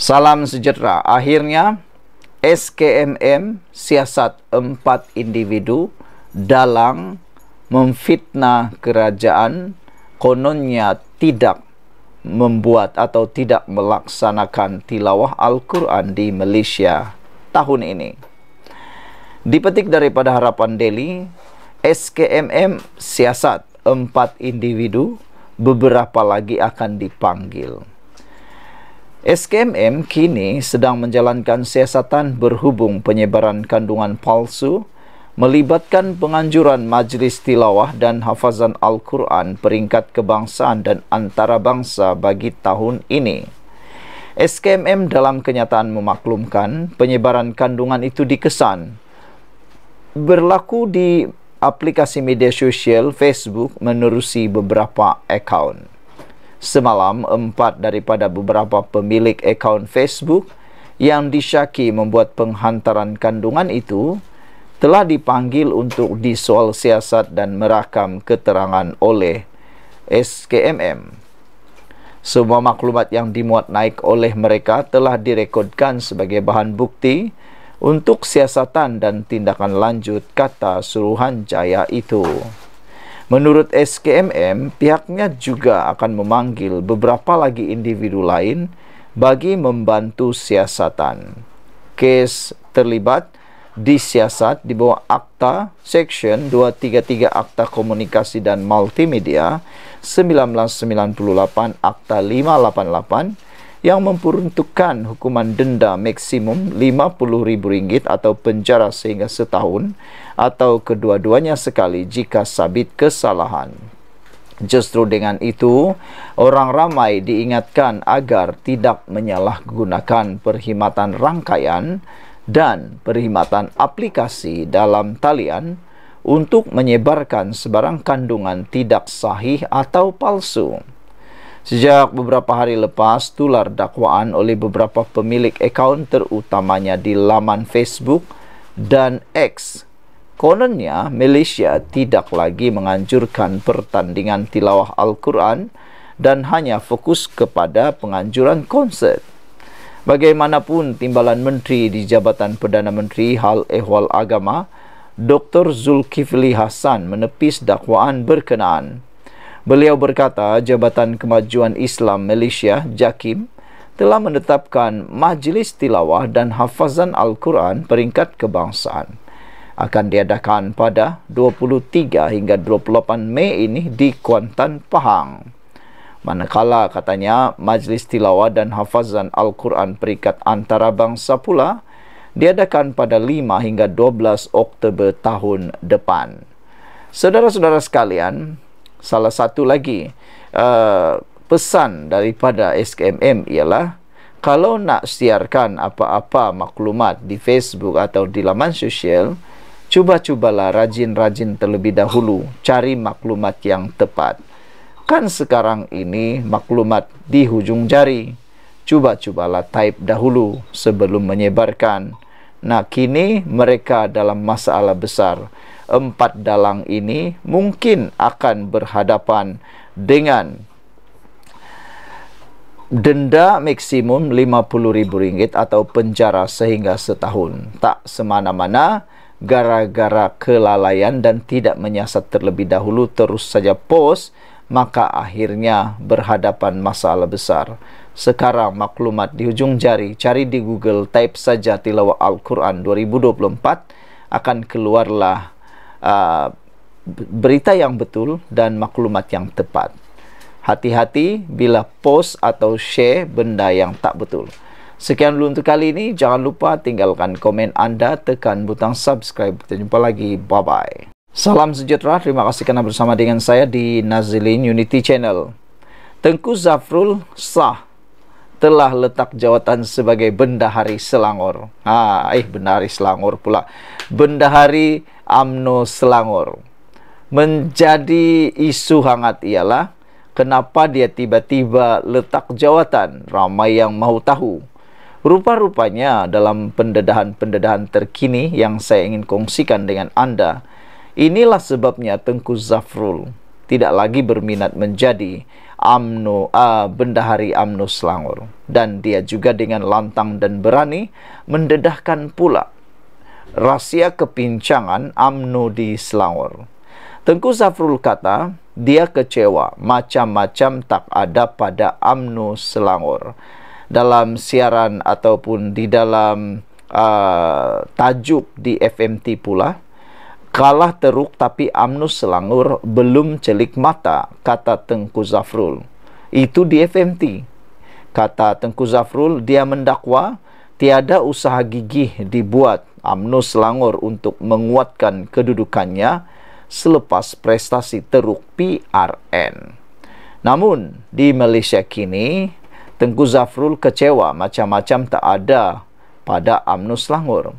Salam sejahtera. Akhirnya SKMM siasat empat individu dalam memfitnah kerajaan kononnya tidak membuat atau tidak melaksanakan tilawah Al-Quran di Malaysia tahun ini. Dipetik daripada Harapan Delhi, SKMM siasat empat individu, beberapa lagi akan dipanggil. SKMM kini sedang menjalankan siasatan berhubung penyebaran kandungan palsu melibatkan penganjuran Majlis Tilawah dan Hafazan Al-Quran peringkat kebangsaan dan antarabangsa bagi tahun ini. SKMM dalam kenyataan memaklumkan penyebaran kandungan itu dikesan berlaku di aplikasi media sosial Facebook menerusi beberapa akaun semalam empat daripada beberapa pemilik akaun Facebook yang disyaki membuat penghantaran kandungan itu telah dipanggil untuk disoal siasat dan merakam keterangan oleh SKMM. Semua maklumat yang dimuat naik oleh mereka telah direkodkan sebagai bahan bukti untuk siasatan dan tindakan lanjut kata suruhan jaya itu. Menurut SKMM, pihaknya juga akan memanggil beberapa lagi individu lain bagi membantu siasatan. Case terlibat disiasat di bawah Akta Section 233 Akta Komunikasi dan Multimedia 1998 Akta 588 yang memperuntukkan hukuman denda maksimum RM50,000 atau penjara sehingga setahun atau kedua-duanya sekali jika sabit kesalahan. Justru dengan itu, orang ramai diingatkan agar tidak menyalahgunakan perkhidmatan rangkaian dan perkhidmatan aplikasi dalam talian untuk menyebarkan sebarang kandungan tidak sahih atau palsu. Sejak beberapa hari lepas, tular dakwaan oleh beberapa pemilik akaun terutamanya di laman Facebook dan X. Kononnya, Malaysia tidak lagi menganjurkan pertandingan tilawah Al-Quran dan hanya fokus kepada penganjuran konsert. Bagaimanapun timbalan menteri di Jabatan Perdana Menteri Hal Ehwal Agama, Dr. Zulkifli Hasan menepis dakwaan berkenaan. Beliau berkata Jabatan Kemajuan Islam Malaysia JAKIM telah menetapkan Majlis Tilawah dan Hafazan Al-Quran peringkat kebangsaan akan diadakan pada 23 hingga 28 Mei ini di Kuantan, Pahang. Manakala katanya Majlis Tilawah dan Hafazan Al-Quran peringkat antarabangsa pula diadakan pada 5 hingga 12 Oktober tahun depan. Saudara-saudara sekalian, salah satu lagi uh, pesan daripada SKMM ialah kalau nak siarkan apa-apa maklumat di Facebook atau di laman sosial, cuba-cubalah rajin-rajin terlebih dahulu cari maklumat yang tepat. Kan sekarang ini maklumat di hujung jari. Cuba-cubalah type dahulu sebelum menyebarkan. Nah, kini mereka dalam masalah besar empat dalang ini mungkin akan berhadapan dengan denda maksimum RM50,000 atau penjara sehingga setahun. Tak semana-mana gara-gara kelalaian dan tidak menyiasat terlebih dahulu terus saja pos maka akhirnya berhadapan masalah besar. Sekarang maklumat di ujung jari, cari di Google, type saja tilawah Al-Quran 2024, akan keluarlah Uh, berita yang betul dan maklumat yang tepat. Hati-hati bila post atau share benda yang tak betul. Sekian dulu untuk kali ini. Jangan lupa tinggalkan komen anda, tekan butang subscribe. Kita jumpa lagi. Bye-bye. Salam sejahtera. Terima kasih kerana bersama dengan saya di Nazilin Unity Channel. Tengku Zafrul Sah telah letak jawatan sebagai bendahari Selangor. Ha, eh bendahari Selangor pula. Bendahari AMNO Selangor. Menjadi isu hangat ialah kenapa dia tiba-tiba letak jawatan? Ramai yang mahu tahu. Rupa-rupanya dalam pendedahan-pendedahan terkini yang saya ingin kongsikan dengan anda, inilah sebabnya Tengku Zafrul tidak lagi berminat menjadi amno uh, bendahari Amnu selangor dan dia juga dengan lantang dan berani mendedahkan pula rahsia kepincangan Amnu di selangor tengku zafrul kata dia kecewa macam-macam tak ada pada Amnu selangor dalam siaran ataupun di dalam uh, tajuk di FMT pula Kalah teruk tapi Amnus Selangor belum celik mata, kata Tengku Zafrul. Itu di FMT. Kata Tengku Zafrul, dia mendakwa tiada usaha gigih dibuat Amnus Selangor untuk menguatkan kedudukannya selepas prestasi teruk PRN. Namun, di Malaysia kini, Tengku Zafrul kecewa macam-macam tak ada pada Amnus Selangor.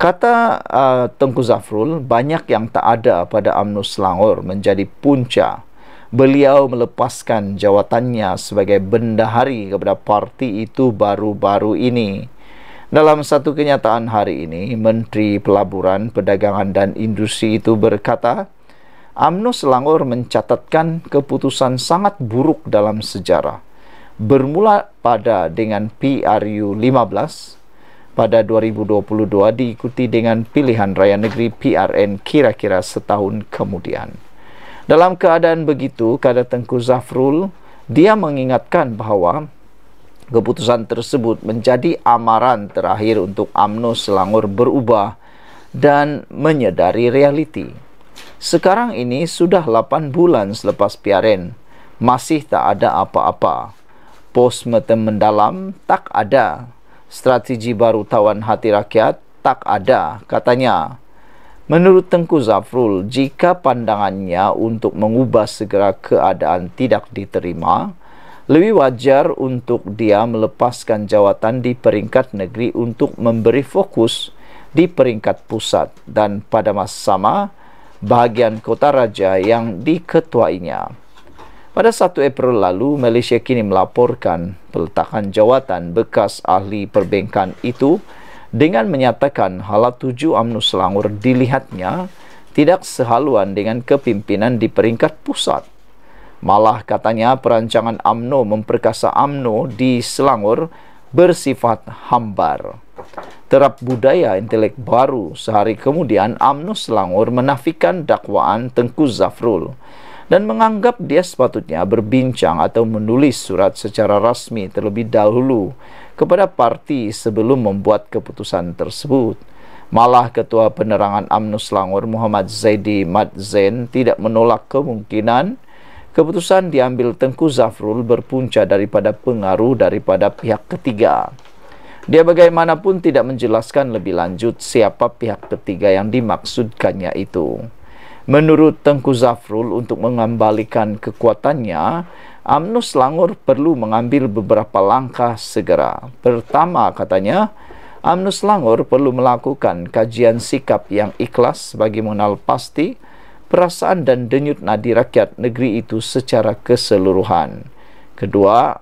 Kata uh, Tengku Zafrul, banyak yang tak ada pada UMNO Selangor menjadi punca. Beliau melepaskan jawatannya sebagai bendahari kepada parti itu baru-baru ini. Dalam satu kenyataan hari ini, Menteri Pelaburan, Perdagangan dan Industri itu berkata, UMNO Selangor mencatatkan keputusan sangat buruk dalam sejarah. Bermula pada dengan PRU 15, pada 2022 diikuti dengan pilihan raya negeri PRN kira-kira setahun kemudian. Dalam keadaan begitu, Kada Tengku Zafrul dia mengingatkan bahawa keputusan tersebut menjadi amaran terakhir untuk AMNO Selangor berubah dan menyedari realiti. Sekarang ini sudah 8 bulan selepas PRN, masih tak ada apa-apa. Post mendalam tak ada strategi baru tawan hati rakyat tak ada katanya. Menurut Tengku Zafrul, jika pandangannya untuk mengubah segera keadaan tidak diterima, lebih wajar untuk dia melepaskan jawatan di peringkat negeri untuk memberi fokus di peringkat pusat dan pada masa sama bahagian kota raja yang diketuainya. Pada 1 April lalu, Malaysia kini melaporkan peletakan jawatan bekas ahli perbankan itu dengan menyatakan hala tuju UMNO Selangor dilihatnya tidak sehaluan dengan kepimpinan di peringkat pusat. Malah katanya perancangan UMNO memperkasa UMNO di Selangor bersifat hambar. Terap budaya intelek baru sehari kemudian UMNO Selangor menafikan dakwaan Tengku Zafrul dan menganggap dia sepatutnya berbincang atau menulis surat secara rasmi terlebih dahulu kepada parti sebelum membuat keputusan tersebut. Malah Ketua Penerangan UMNO Selangor Muhammad Zaidi Mat Zain tidak menolak kemungkinan keputusan diambil Tengku Zafrul berpunca daripada pengaruh daripada pihak ketiga. Dia bagaimanapun tidak menjelaskan lebih lanjut siapa pihak ketiga yang dimaksudkannya itu. Menurut Tengku Zafrul untuk mengembalikan kekuatannya, UMNO Selangor perlu mengambil beberapa langkah segera. Pertama katanya, UMNO Selangor perlu melakukan kajian sikap yang ikhlas bagi mengenal pasti perasaan dan denyut nadi rakyat negeri itu secara keseluruhan. Kedua,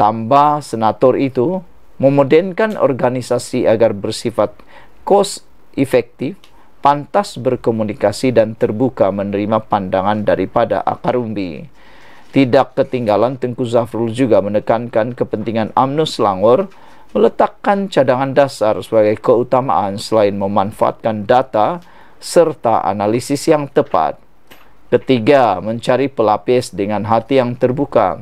tambah senator itu memodenkan organisasi agar bersifat kos efektif pantas berkomunikasi dan terbuka menerima pandangan daripada akar umbi. Tidak ketinggalan Tengku Zafrul juga menekankan kepentingan UMNO Selangor meletakkan cadangan dasar sebagai keutamaan selain memanfaatkan data serta analisis yang tepat. Ketiga, mencari pelapis dengan hati yang terbuka.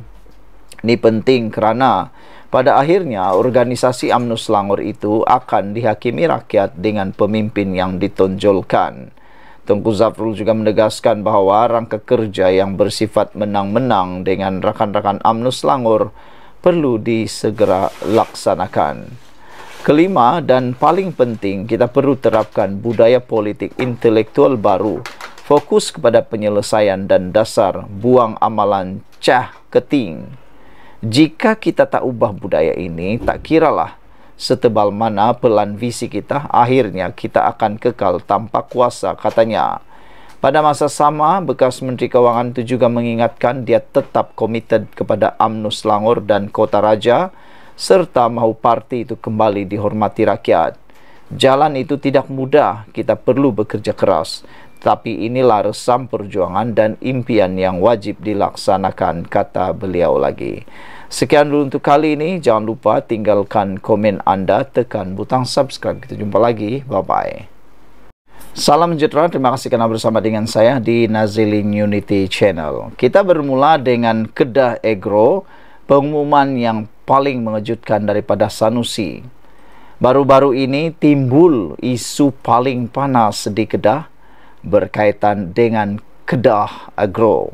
Ini penting kerana pada akhirnya organisasi UMNO Selangor itu akan dihakimi rakyat dengan pemimpin yang ditonjolkan. Tengku Zafrul juga menegaskan bahawa rangka kerja yang bersifat menang-menang dengan rakan-rakan UMNO Selangor perlu disegera laksanakan. Kelima dan paling penting kita perlu terapkan budaya politik intelektual baru fokus kepada penyelesaian dan dasar buang amalan cah keting jika kita tak ubah budaya ini, tak kiralah setebal mana pelan visi kita, akhirnya kita akan kekal tanpa kuasa, katanya. Pada masa sama, bekas Menteri Kewangan itu juga mengingatkan dia tetap komited kepada UMNO Selangor dan Kota Raja serta mahu parti itu kembali dihormati rakyat. Jalan itu tidak mudah, kita perlu bekerja keras. Tapi inilah resam perjuangan dan impian yang wajib dilaksanakan, kata beliau lagi. Sekian dulu untuk kali ini. Jangan lupa tinggalkan komen anda, tekan butang subscribe. Kita jumpa lagi. Bye-bye. Salam sejahtera, terima kasih kerana bersama dengan saya di Nazilin Unity Channel. Kita bermula dengan Kedah Egro, pengumuman yang paling mengejutkan daripada Sanusi. Baru-baru ini timbul isu paling panas di Kedah berkaitan dengan Kedah Agro.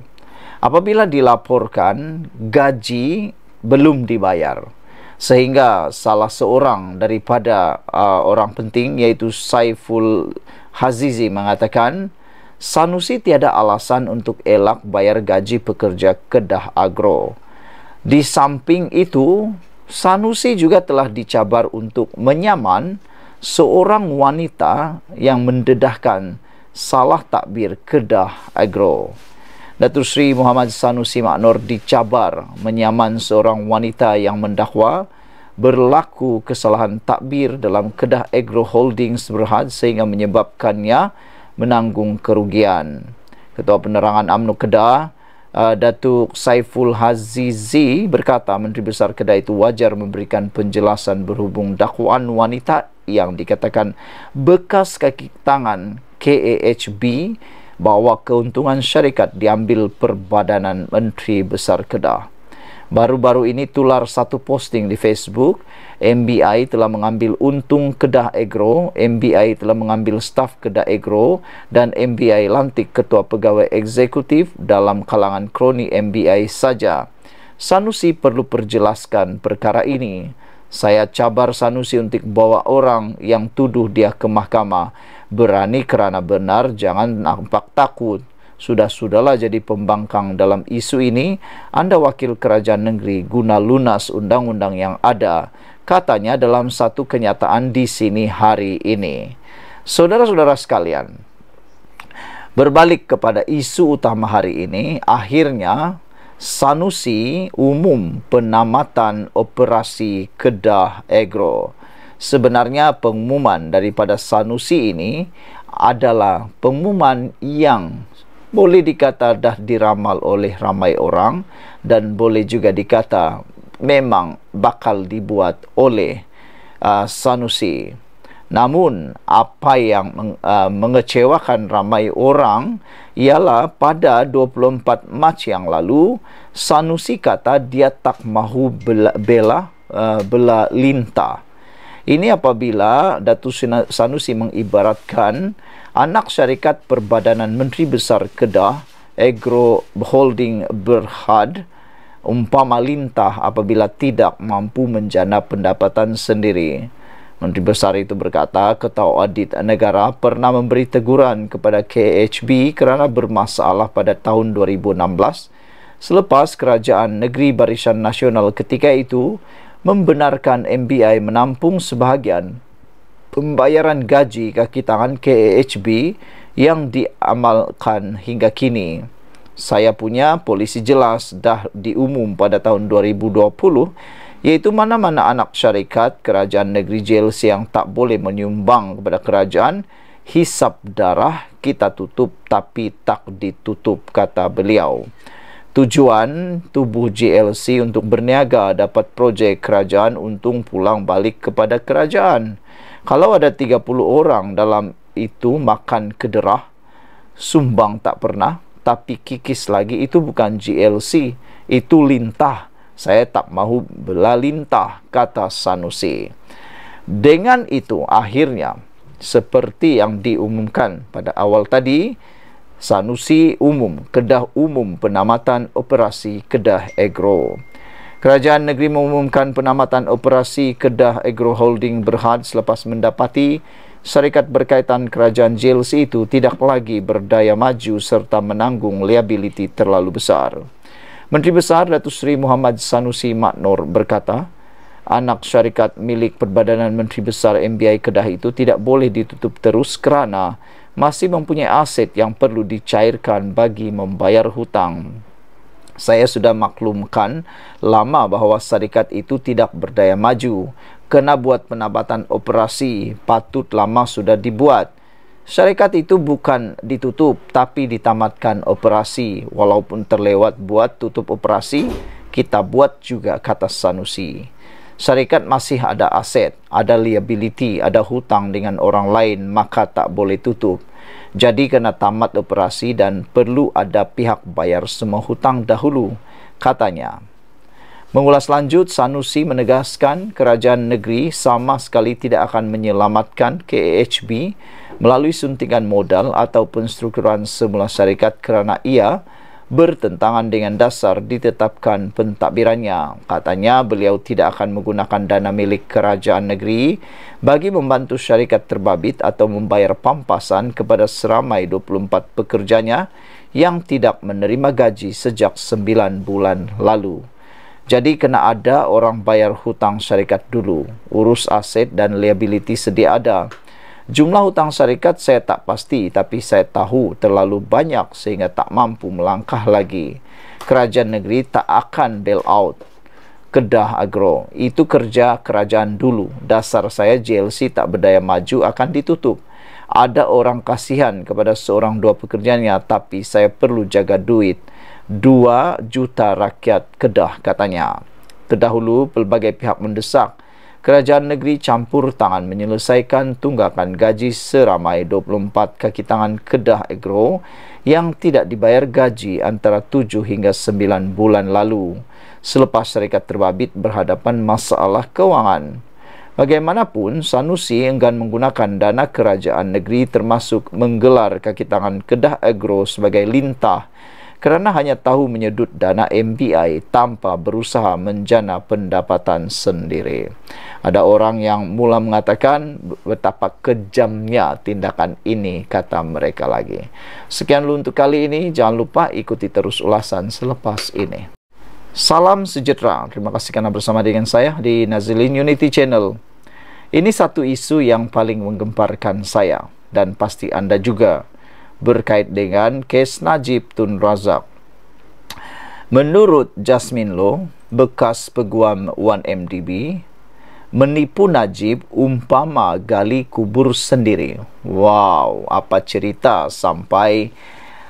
Apabila dilaporkan gaji belum dibayar sehingga salah seorang daripada uh, orang penting yaitu Saiful Hazizi mengatakan Sanusi tiada alasan untuk elak bayar gaji pekerja Kedah Agro. Di samping itu, Sanusi juga telah dicabar untuk menyaman seorang wanita yang mendedahkan salah takbir Kedah Agro. Datuk Sri Muhammad Sanusi Maknor dicabar menyaman seorang wanita yang mendakwa berlaku kesalahan takbir dalam Kedah Agro Holdings Berhad sehingga menyebabkannya menanggung kerugian. Ketua Penerangan UMNO Kedah, Uh, Datuk Saiful Hazizi berkata Menteri Besar Kedah itu wajar memberikan penjelasan berhubung dakwaan wanita yang dikatakan bekas kaki tangan KAHB bahawa keuntungan syarikat diambil perbadanan Menteri Besar Kedah. Baru-baru ini tular satu posting di Facebook, MBI telah mengambil untung Kedah Egro, MBI telah mengambil staf Kedah Egro dan MBI lantik ketua pegawai eksekutif dalam kalangan kroni MBI saja. Sanusi perlu perjelaskan perkara ini. Saya cabar Sanusi untuk bawa orang yang tuduh dia ke mahkamah. Berani kerana benar, jangan nampak takut sudah-sudahlah jadi pembangkang dalam isu ini, Anda wakil kerajaan negeri guna lunas undang-undang yang ada, katanya dalam satu kenyataan di sini hari ini. Saudara-saudara sekalian, berbalik kepada isu utama hari ini, akhirnya Sanusi umum penamatan operasi Kedah Egro. Sebenarnya pengumuman daripada Sanusi ini adalah pengumuman yang boleh dikata dah diramal oleh ramai orang dan boleh juga dikata memang bakal dibuat oleh uh, Sanusi. Namun apa yang uh, mengecewakan ramai orang ialah pada 24 Mac yang lalu Sanusi kata dia tak mahu bela bela, uh, bela lintah. Ini apabila Datu Sanusi mengibaratkan anak syarikat perbadanan Menteri Besar Kedah Agro Holding Berhad umpama lintah apabila tidak mampu menjana pendapatan sendiri. Menteri Besar itu berkata Ketua Audit Negara pernah memberi teguran kepada KHB kerana bermasalah pada tahun 2016 selepas Kerajaan Negeri Barisan Nasional ketika itu membenarkan MBI menampung sebahagian pembayaran gaji kaki tangan KAHB yang diamalkan hingga kini. Saya punya polisi jelas dah diumum pada tahun 2020 iaitu mana-mana anak syarikat kerajaan negeri JLC yang tak boleh menyumbang kepada kerajaan hisap darah kita tutup tapi tak ditutup kata beliau. Tujuan tubuh JLC untuk berniaga dapat projek kerajaan untung pulang balik kepada kerajaan. Kalau ada 30 orang dalam itu makan kederah, sumbang tak pernah, tapi kikis lagi itu bukan GLC, itu lintah. Saya tak mahu bela lintah, kata Sanusi. Dengan itu akhirnya, seperti yang diumumkan pada awal tadi, Sanusi umum, Kedah umum penamatan operasi Kedah Agro. Kerajaan negeri mengumumkan penamatan operasi Kedah Agro Holding Berhad selepas mendapati syarikat berkaitan kerajaan JLC itu tidak lagi berdaya maju serta menanggung liabiliti terlalu besar. Menteri Besar Datuk Seri Muhammad Sanusi Maknor berkata, anak syarikat milik perbadanan Menteri Besar MBI Kedah itu tidak boleh ditutup terus kerana masih mempunyai aset yang perlu dicairkan bagi membayar hutang saya sudah maklumkan lama bahawa syarikat itu tidak berdaya maju. Kena buat penabatan operasi, patut lama sudah dibuat. Syarikat itu bukan ditutup, tapi ditamatkan operasi. Walaupun terlewat buat tutup operasi, kita buat juga kata Sanusi. Syarikat masih ada aset, ada liability, ada hutang dengan orang lain, maka tak boleh tutup. Jadi kena tamat operasi dan perlu ada pihak bayar semua hutang dahulu, katanya. Mengulas lanjut, Sanusi menegaskan kerajaan negeri sama sekali tidak akan menyelamatkan KEHB melalui suntikan modal ataupun strukturan semula syarikat kerana ia bertentangan dengan dasar ditetapkan pentadbirannya. Katanya beliau tidak akan menggunakan dana milik kerajaan negeri bagi membantu syarikat terbabit atau membayar pampasan kepada seramai 24 pekerjanya yang tidak menerima gaji sejak 9 bulan lalu. Jadi kena ada orang bayar hutang syarikat dulu, urus aset dan liabiliti sedia ada. Jumlah hutang syarikat saya tak pasti tapi saya tahu terlalu banyak sehingga tak mampu melangkah lagi. Kerajaan negeri tak akan bail out Kedah Agro. Itu kerja kerajaan dulu. Dasar saya JLC tak berdaya maju akan ditutup. Ada orang kasihan kepada seorang dua pekerjaannya tapi saya perlu jaga duit. Dua juta rakyat Kedah katanya. Terdahulu pelbagai pihak mendesak kerajaan negeri campur tangan menyelesaikan tunggakan gaji seramai 24 kaki tangan Kedah Agro yang tidak dibayar gaji antara 7 hingga 9 bulan lalu selepas syarikat terbabit berhadapan masalah kewangan. Bagaimanapun, Sanusi enggan menggunakan dana kerajaan negeri termasuk menggelar kaki tangan Kedah Agro sebagai lintah kerana hanya tahu menyedut dana MBI tanpa berusaha menjana pendapatan sendiri. Ada orang yang mula mengatakan betapa kejamnya tindakan ini, kata mereka lagi. Sekian dulu untuk kali ini, jangan lupa ikuti terus ulasan selepas ini. Salam sejahtera, terima kasih karena bersama dengan saya di Nazilin Unity Channel. Ini satu isu yang paling menggemparkan saya dan pasti anda juga berkait dengan kes Najib Tun Razak. Menurut Jasmine Low, bekas peguam 1MDB, menipu Najib umpama gali kubur sendiri. Wow, apa cerita sampai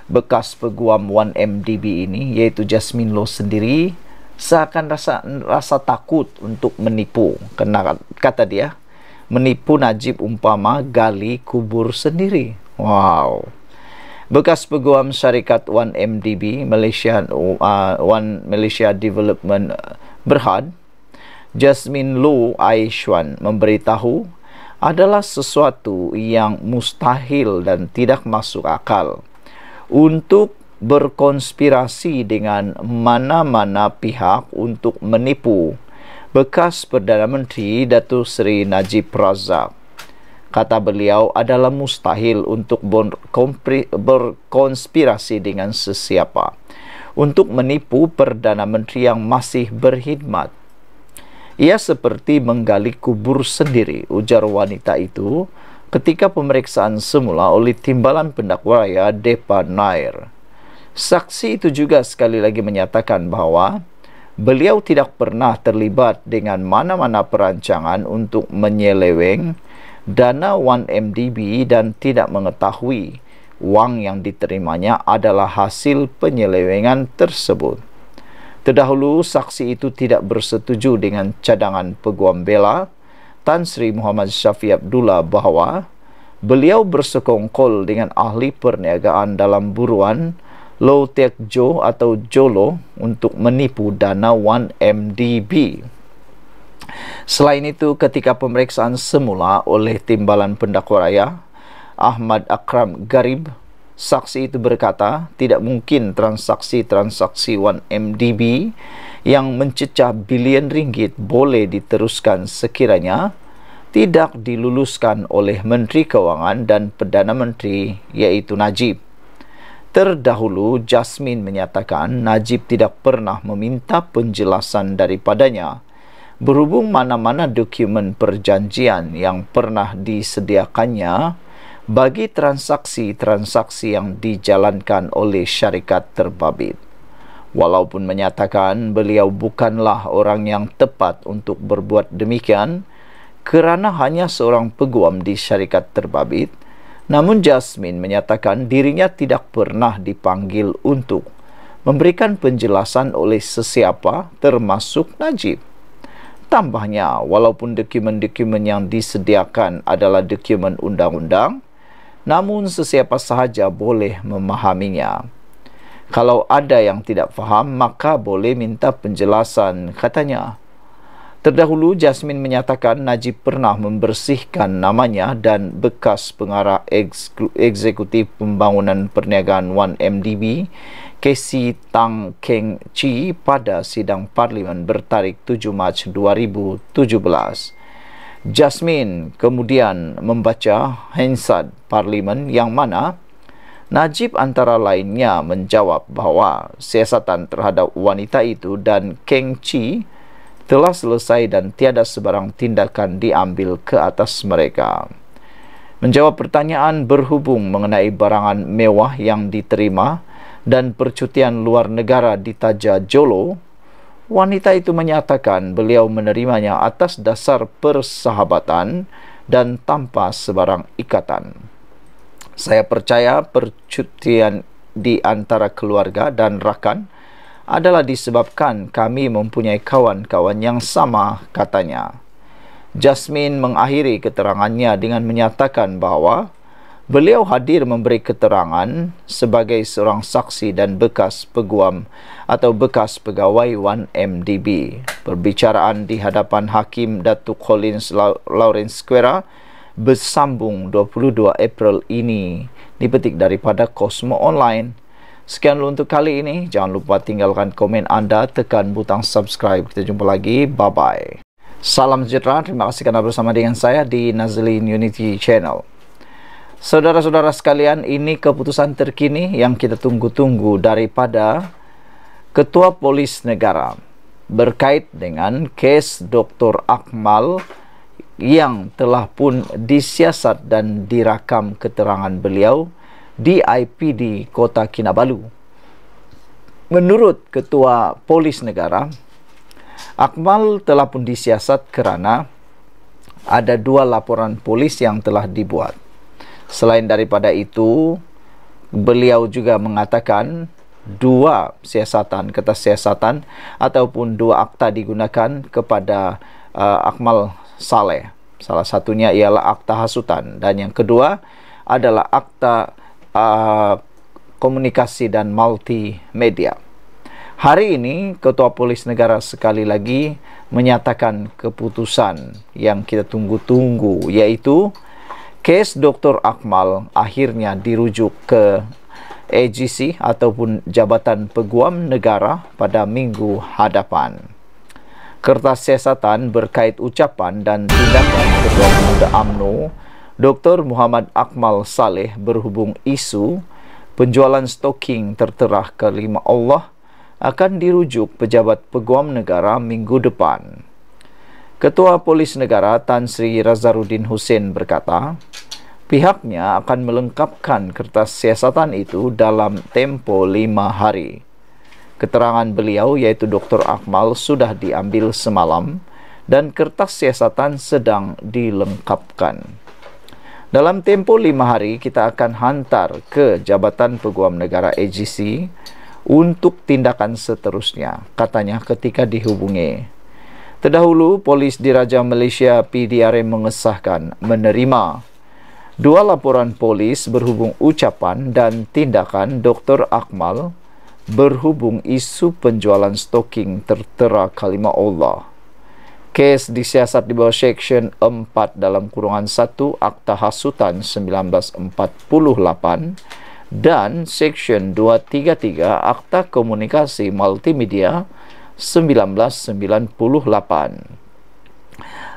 bekas peguam 1MDB ini yaitu Jasmine Low sendiri seakan rasa rasa takut untuk menipu. Kena kata dia, menipu Najib umpama gali kubur sendiri. Wow. Bekas peguam syarikat 1MDB Malaysia uh, 1 Malaysia Development uh, Berhad Jasmine Lu Aishwan memberitahu adalah sesuatu yang mustahil dan tidak masuk akal untuk berkonspirasi dengan mana-mana pihak untuk menipu bekas Perdana Menteri Datuk Seri Najib Razak. Kata beliau adalah mustahil untuk berkonspirasi dengan sesiapa untuk menipu Perdana Menteri yang masih berkhidmat. Ia seperti menggali kubur sendiri, ujar wanita itu ketika pemeriksaan semula oleh timbalan pendakwa ya Depa Nair. Saksi itu juga sekali lagi menyatakan bahwa beliau tidak pernah terlibat dengan mana-mana perancangan untuk menyeleweng dana 1MDB dan tidak mengetahui wang yang diterimanya adalah hasil penyelewengan tersebut. Terdahulu, saksi itu tidak bersetuju dengan cadangan peguam bela Tan Sri Muhammad Syafi Abdullah bahawa beliau bersekongkol dengan ahli perniagaan dalam buruan Low Tech Jo atau Jolo untuk menipu dana 1MDB. Selain itu, ketika pemeriksaan semula oleh Timbalan Pendakwa Raya, Ahmad Akram Garib saksi itu berkata tidak mungkin transaksi-transaksi 1MDB yang mencecah bilion ringgit boleh diteruskan sekiranya tidak diluluskan oleh Menteri Kewangan dan Perdana Menteri iaitu Najib. Terdahulu, Jasmine menyatakan Najib tidak pernah meminta penjelasan daripadanya berhubung mana-mana dokumen perjanjian yang pernah disediakannya bagi transaksi-transaksi yang dijalankan oleh syarikat terbabit. Walaupun menyatakan beliau bukanlah orang yang tepat untuk berbuat demikian kerana hanya seorang peguam di syarikat terbabit, namun Jasmine menyatakan dirinya tidak pernah dipanggil untuk memberikan penjelasan oleh sesiapa termasuk Najib. Tambahnya, walaupun dokumen-dokumen yang disediakan adalah dokumen undang-undang, namun sesiapa sahaja boleh memahaminya. Kalau ada yang tidak faham, maka boleh minta penjelasan, katanya. Terdahulu, Jasmine menyatakan Najib pernah membersihkan namanya dan bekas pengarah eksekutif pembangunan perniagaan 1MDB, Casey Tang Keng Chi pada sidang parlimen bertarik 7 Mac 2017. Jasmine kemudian membaca Hensad Parlimen yang mana Najib antara lainnya menjawab bahawa siasatan terhadap wanita itu dan Kang Chi telah selesai dan tiada sebarang tindakan diambil ke atas mereka. Menjawab pertanyaan berhubung mengenai barangan mewah yang diterima dan percutian luar negara di Taja Jolo, Wanita itu menyatakan beliau menerimanya atas dasar persahabatan dan tanpa sebarang ikatan. Saya percaya percutian di antara keluarga dan rakan adalah disebabkan kami mempunyai kawan-kawan yang sama katanya. Jasmine mengakhiri keterangannya dengan menyatakan bahawa Beliau hadir memberi keterangan sebagai seorang saksi dan bekas peguam atau bekas pegawai 1MDB. Perbicaraan di hadapan Hakim Datuk Collins Lawrence Square bersambung 22 April ini dipetik daripada Cosmo Online. Sekian dulu untuk kali ini. Jangan lupa tinggalkan komen anda, tekan butang subscribe. Kita jumpa lagi. Bye-bye. Salam sejahtera. Terima kasih kerana bersama dengan saya di Nazlin Unity Channel. Saudara-saudara sekalian, ini keputusan terkini yang kita tunggu-tunggu daripada Ketua Polis Negara berkait dengan kes Dr. Akmal yang telah pun disiasat dan dirakam keterangan beliau di IPD Kota Kinabalu. Menurut Ketua Polis Negara, Akmal telah pun disiasat kerana ada dua laporan polis yang telah dibuat. Selain daripada itu, beliau juga mengatakan dua siasatan, kertas siasatan ataupun dua akta digunakan kepada uh, Akmal Saleh. Salah satunya ialah akta hasutan dan yang kedua adalah akta uh, komunikasi dan multimedia. Hari ini Ketua Polis Negara sekali lagi menyatakan keputusan yang kita tunggu-tunggu yaitu kes Dr. Akmal akhirnya dirujuk ke AGC ataupun Jabatan Peguam Negara pada minggu hadapan. Kertas siasatan berkait ucapan dan tindakan Ketua Pemuda UMNO Dr. Muhammad Akmal Saleh berhubung isu penjualan stoking terterah kelima Allah akan dirujuk pejabat peguam negara minggu depan. Ketua Polis Negara Tan Sri Razarudin Hussein berkata, pihaknya akan melengkapkan kertas siasatan itu dalam tempo lima hari. Keterangan beliau yaitu Dr. Akmal sudah diambil semalam dan kertas siasatan sedang dilengkapkan. Dalam tempo lima hari kita akan hantar ke Jabatan Peguam Negara AGC untuk tindakan seterusnya, katanya ketika dihubungi. Terdahulu, polis diraja Malaysia PDRM mengesahkan menerima dua laporan polis berhubung ucapan dan tindakan Dr. Akmal berhubung isu penjualan stoking tertera kalimah Allah. Kes disiasat di bawah Seksyen 4 dalam kurungan 1 Akta Hasutan 1948 dan Seksyen 233 Akta Komunikasi Multimedia 1948. 1998.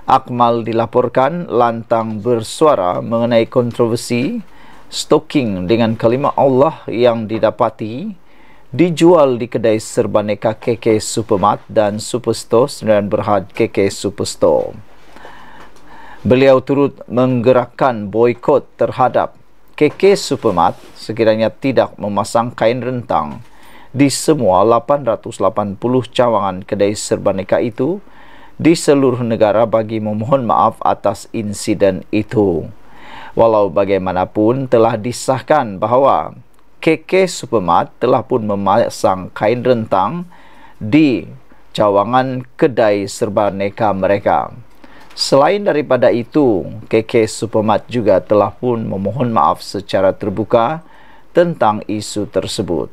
Akmal dilaporkan lantang bersuara mengenai kontroversi stoking dengan kalimah Allah yang didapati dijual di kedai serbaneka KK Supermart dan Superstore Sdn Berhad KK Superstore. Beliau turut menggerakkan boikot terhadap KK Supermart sekiranya tidak memasang kain rentang di semua 880 cawangan kedai serba neka itu di seluruh negara bagi memohon maaf atas insiden itu. Walau bagaimanapun telah disahkan bahawa KK Supermart telah pun memasang kain rentang di cawangan kedai serba neka mereka. Selain daripada itu, KK Supermart juga telah pun memohon maaf secara terbuka tentang isu tersebut.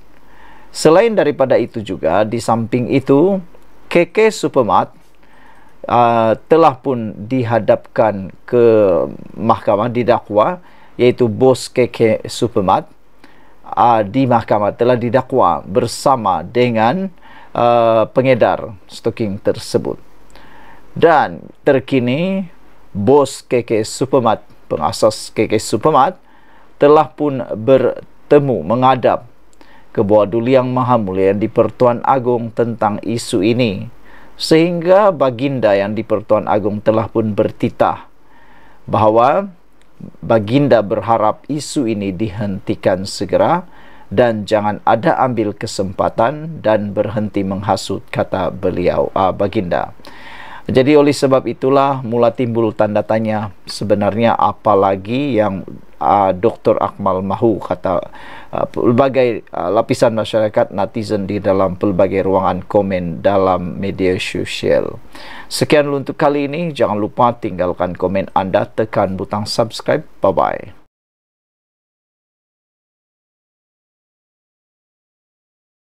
Selain daripada itu juga, di samping itu, KK Supermart uh, telah pun dihadapkan ke mahkamah didakwa, yaitu bos KK Supermart uh, di mahkamah telah didakwa bersama dengan uh, pengedar stoking tersebut. Dan terkini, bos KK Supermart, pengasas KK Supermart, telah pun bertemu, menghadap kebodul yang maha mulia di Pertuan Agong tentang isu ini sehingga baginda yang di Pertuan Agong telah pun bertitah bahawa baginda berharap isu ini dihentikan segera dan jangan ada ambil kesempatan dan berhenti menghasut kata beliau uh, baginda jadi oleh sebab itulah mula timbul tanda tanya sebenarnya apa lagi yang uh, ah, Dr. Akmal Mahu kata uh, pelbagai uh, lapisan masyarakat netizen di dalam pelbagai ruangan komen dalam media sosial. Sekian untuk kali ini. Jangan lupa tinggalkan komen anda, tekan butang subscribe. Bye-bye.